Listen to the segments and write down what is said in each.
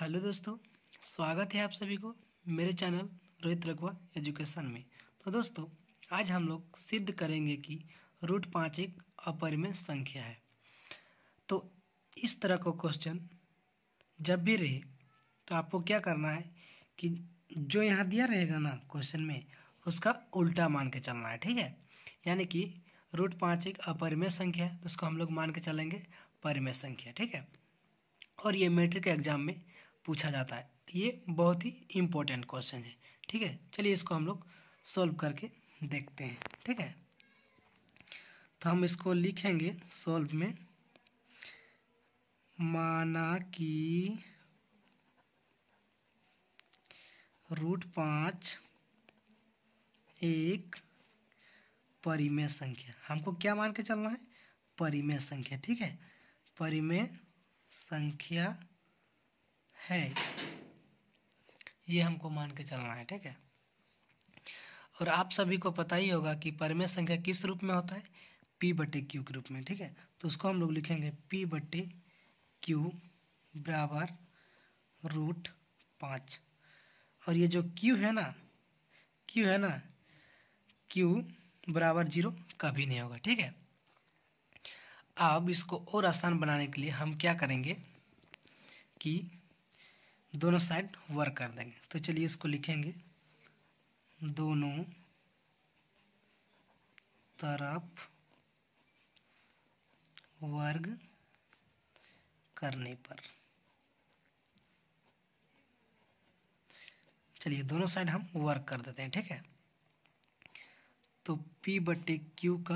hello दोस्तों स्वागत है आप सभी को मेरे चैनल रोहित रघुआ एजुकेशन में तो दोस्तों आज हम लोग सिद्ध करेंगे कि रूट पाँच एक अपरिमेय संख्या है तो इस तरह का क्वेश्चन जब भी रहे तो आपको क्या करना है कि जो यहाँ दिया रहेगा ना क्वेश्चन में उसका उल्टा मान के चलना है ठीक है यानी कि रूट पाँच एक अपरिमेय संख्या है तो उसको हम लोग मान के चलेंगे परिमेय संख्या ठीक है और ये मेट्रिक एग्जाम में पूछा जाता है ये बहुत ही इम्पोर्टेंट क्वेश्चन है ठीक है चलिए इसको हम लोग सॉल्व करके देखते हैं ठीक है तो हम इसको लिखेंगे सॉल्व में माना कि रूट पाँच एक परिमेय संख्या हमको क्या मान के चलना है परिमेय संख्या ठीक है परिमेय संख्या है ये हमको मान के चलना है ठीक है और आप सभी को पता ही होगा कि परमेय संख्या किस रूप में होता है पी बटे क्यू के रूप में ठीक है तो उसको हम लोग लिखेंगे पी बटे क्यू बराबर रूट पाँच और ये जो क्यू है ना क्यू है ना क्यू बराबर जीरो कभी नहीं होगा ठीक है अब इसको और आसान बनाने के लिए हम क्या करेंगे कि दोनों साइड वर्क कर देंगे तो चलिए इसको लिखेंगे दोनों तरफ वर्ग करने पर चलिए दोनों साइड हम वर्क कर देते हैं ठीक है तो P बटे क्यू का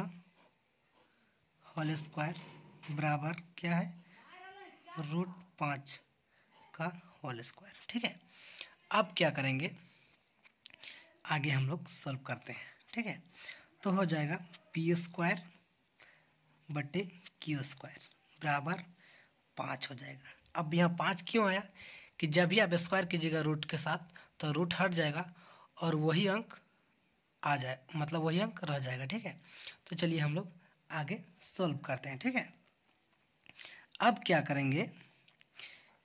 होल स्क्वायर बराबर क्या है रूट पाँच का होल स्क्वायर ठीक है अब क्या करेंगे आगे हम लोग सॉल्व करते हैं ठीक है तो हो जाएगा पी स्क्वायर बटे क्यू स्क्वायर बराबर पाँच हो जाएगा अब यहाँ पाँच क्यों आया कि जब भी आप स्क्वायर कीजिएगा रूट के साथ तो रूट हट जाएगा और वही अंक आ जाए मतलब वही अंक रह जाएगा ठीक है तो चलिए हम लोग आगे सॉल्व करते हैं ठीक है अब क्या करेंगे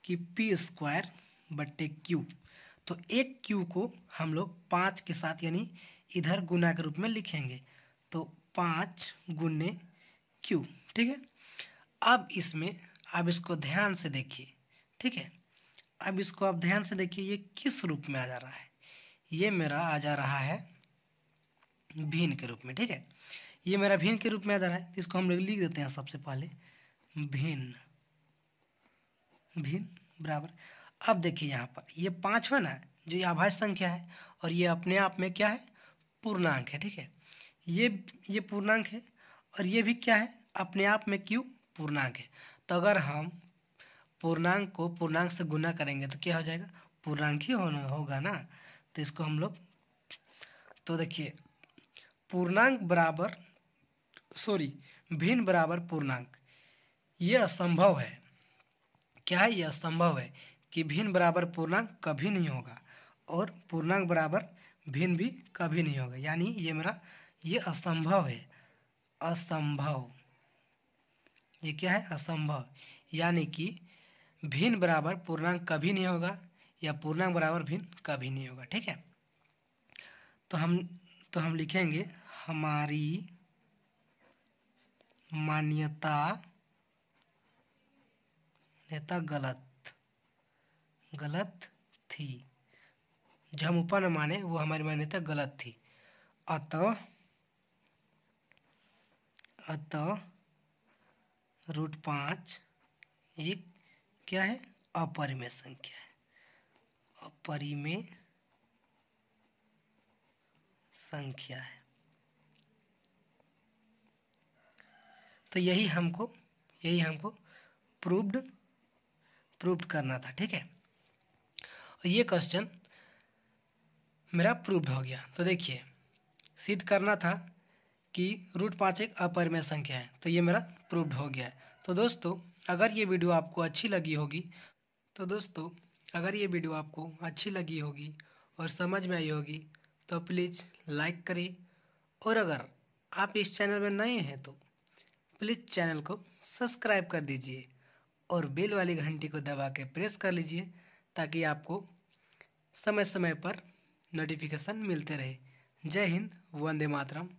कि पी स्क्वायर बट्टे क्यू तो एक क्यू को हम लोग पाँच के साथ यानी इधर गुना के रूप में लिखेंगे तो पाँच गुने क्यू ठीक है अब इसमें अब इसको ध्यान से देखिए ठीक है अब इसको आप ध्यान से देखिए ये किस रूप में आ जा रहा है ये मेरा आ जा रहा है भिन्न के रूप में ठीक है ये मेरा भिन्न के रूप में आ जा रहा है तो इसको हम लोग लिख देते हैं सबसे पहले भिन्न भिन्न बराबर अब देखिए यहाँ पर ये पाँचवा ना जो ये आभाष संख्या है और ये अपने आप में क्या है पूर्णांक है ठीक है ये ये पूर्णांक है और ये भी क्या है अपने आप में क्यों पूर्णांक है तो अगर हम पूर्णांक को पूर्णांक से गुना करेंगे तो क्या हो जाएगा पूर्णांक ही होना होगा ना तो इसको हम लोग तो देखिए पूर्णांक बराबर सॉरी भिन्न बराबर पूर्णांक ये असंभव है क्या यह असंभव है कि भिन्न बराबर पूर्णांक कभी नहीं होगा और पूर्णांक बराबर भिन्न भी कभी नहीं होगा यानी ये मेरा ये असंभव है असंभव ये क्या है असंभव यानी कि भिन्न बराबर पूर्णांक कभी नहीं होगा या पूर्णांक बराबर भिन्न कभी नहीं होगा ठीक है तो हम तो हम लिखेंगे हमारी मान्यता नेता गलत गलत थी जो हम ऊपर न माने वो हमारी मान्यता गलत थी अत अत रूट पाँच एक क्या है अपरिमेय संख्या है अपरिमेय संख्या है तो यही हमको यही हमको प्रूव्ड प्रूव करना था ठीक है और ये क्वेश्चन मेरा प्रूव्ड हो गया तो देखिए सिद्ध करना था कि रूट पाँच एक अपरिमेय संख्या है तो ये मेरा प्रूव्ड हो गया है तो दोस्तों अगर ये वीडियो आपको अच्छी लगी होगी तो दोस्तों अगर ये वीडियो आपको अच्छी लगी होगी और समझ में आई होगी तो प्लीज़ लाइक करें और अगर आप इस चैनल में नए हैं तो प्लीज़ चैनल को सब्सक्राइब कर दीजिए और बेल वाली घंटी को दबा के प्रेस कर लीजिए ताकि आपको समय समय पर नोटिफिकेशन मिलते रहे जय हिंद वंदे मातरम